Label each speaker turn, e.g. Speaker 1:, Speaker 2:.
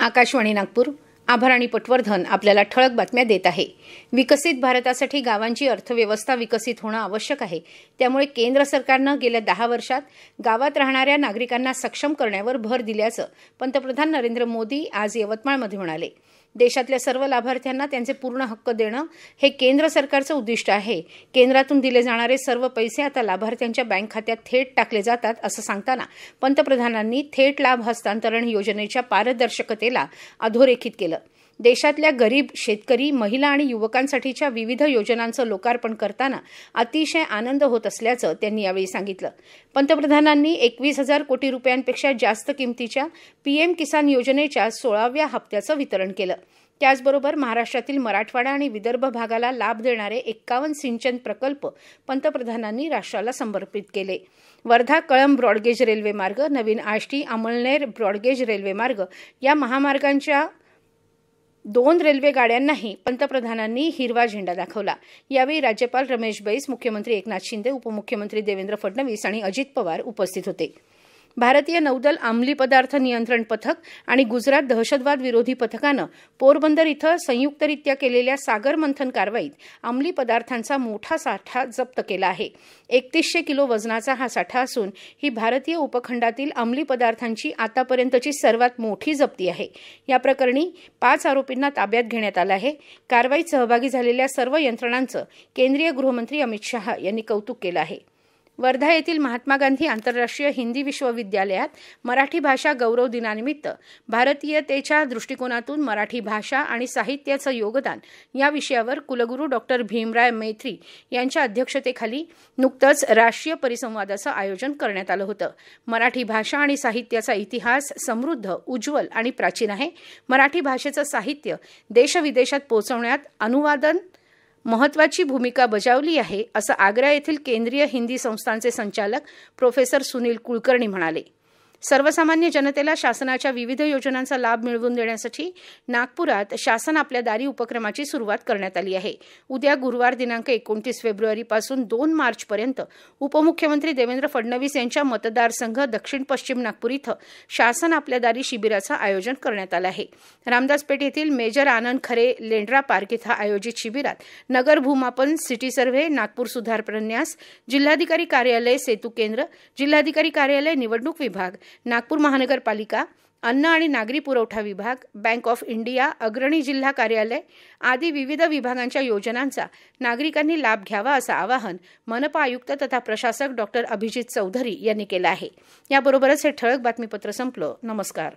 Speaker 1: आकाशवाणी नागपूर आणि पटवर्धन आपल्याला ठळक बातम्या देत आहे विकसित भारतासाठी गावांची अर्थव्यवस्था विकसित होणं आवश्यक आहे त्यामुळे केंद्र सरकारनं गेल्या दहा वर्षात गावात राहणाऱ्या नागरिकांना सक्षम करण्यावर भर दिल्याचं पंतप्रधान नरेंद्र मोदी आज यवतमाळमध्ये म्हणाले देशातल्या सर्व लाभार्थ्यांना त्यांचे पूर्ण हक्क देणं हे केंद्र सरकारचं उद्दिष्ट आहे केंद्रातून दिले जाणारे सर्व पैसे आता लाभार्थ्यांच्या बँक खात्यात थेट टाकले जातात असं सांगताना पंतप्रधानांनी थेट लाभ हस्तांतरण योजनेच्या पारदर्शकतेला अधोरेखित केलं देशातल्या गरीब शेतकरी महिला आणि युवकांसाठीच्या विविध योजनांचं लोकार्पण करताना अतिशय आनंद होत असल्याचं त्यांनी यावेळी सांगितलं पंतप्रधानांनी एकवीस हजार कोटी रुपयांपेक्षा जास्त किमतीच्या पीएम किसान योजनेच्या सोळाव्या हप्त्याचं वितरण केलं त्याचबरोबर महाराष्ट्रातील मराठवाडा आणि विदर्भ भागाला लाभ देणारे एक्कावन्न सिंचन प्रकल्प पंतप्रधानांनी राष्ट्राला समर्पित केले वर्धा कळंब ब्रॉडगेज रेल्वे मार्ग नवीन आष्टी अमळनेर ब्रॉडगेज रेल्वे मार्ग या महामार्गांच्या दोन रेल्वे गाड्यांनाही पंतप्रधानांनी हिरवा झेंडा दाखवला यावेळी राज्यपाल रमेश बैस मुख्यमंत्री एकनाथ शिंदे उपमुख्यमंत्री देवेंद्र फडणवीस आणि अजित पवार उपस्थित होते भारतीय नौदल अंमली पदार्थ नियंत्रण पथक आणि गुजरात दहशतवाद विरोधी पथकानं पोरबंदर इथं संयुक्तरित्या केलेल्या सागर मंथन कारवाईत अंमली पदार्थांचा मोठा साठा जप्त केला आहे एकतीसशे किलो वजनाचा हा साठा असून ही भारतीय उपखंडातील अंमली पदार्थांची आतापर्यंतची सर्वात मोठी जप्ती आहे या प्रकरणी पाच आरोपींना ताब्यात घेण्यात आलं आहे कारवाईत सहभागी झालेल्या सर्व यंत्रणांचं केंद्रीय गृहमंत्री अमित शहा यांनी कौतुक केलं आहे वर्धा येथील महात्मा गांधी आंतरराष्ट्रीय हिंदी विश्वविद्यालयात मराठी भाषा गौरव दिनानिमित्त भारतीयतेच्या दृष्टिकोनातून मराठी भाषा आणि साहित्याचं योगदान या विषयावर कुलगुरू डॉक्टर भीमराय मैत्री यांच्या अध्यक्षतेखाली नुकतंच राष्ट्रीय परिसंवादाचं आयोजन करण्यात आलं होतं मराठी भाषा आणि साहित्याचा इतिहास समृद्ध उज्ज्वल आणि प्राचीन आहे मराठी भाषेचं साहित्य देशविदेशात पोहोचवण्यात अनुवादन महत्वाची भूमिका बजावली आहे असं आग्रा येथील केंद्रीय हिंदी संस्थांचे संचालक प्रोफेसर सुनील कुलकर्णी म्हणाले सर्वसामान्य जनतेला शासनाच्या विविध योजनांचा लाभ मिळवून देण्यासाठी नागपुरात शासन आपल्या दारी उपक्रमाची सुरुवात करण्यात आली आहे उद्या गुरुवार दिनांक एकोणतीस फेब्रुवारीपासून दोन मार्चपर्यंत उपमुख्यमंत्री देवेंद्र फडणवीस यांच्या मतदारसंघ दक्षिण पश्चिम नागपूर इथं शासन आपल्या दारी शिबिराचं आयोजन करण्यात आलं आहे पेठ येथील मेजर आनंद खरे लेंड्रा पार्क इथं आयोजित शिबिरात नगर भूमापन सिटी सर्व्हे नागपूर सुधार प्रन्यास जिल्हाधिकारी कार्यालय सेतू केंद्र जिल्हाधिकारी कार्यालय निवडणूक विभाग नागपूर महानगरपालिका अन्न आणि नागरी पुरवठा विभाग बँक ऑफ इंडिया अग्रणी जिल्हा कार्यालय आदी विविध विभागांच्या योजनांचा नागरिकांनी लाभ घ्यावा असं आवाहन मनपा आयुक्त तथा प्रशासक डॉक्टर अभिजित चौधरी यांनी केलं आहे याबरोबरच हे ठळक बातमीपत्र संपलं नमस्कार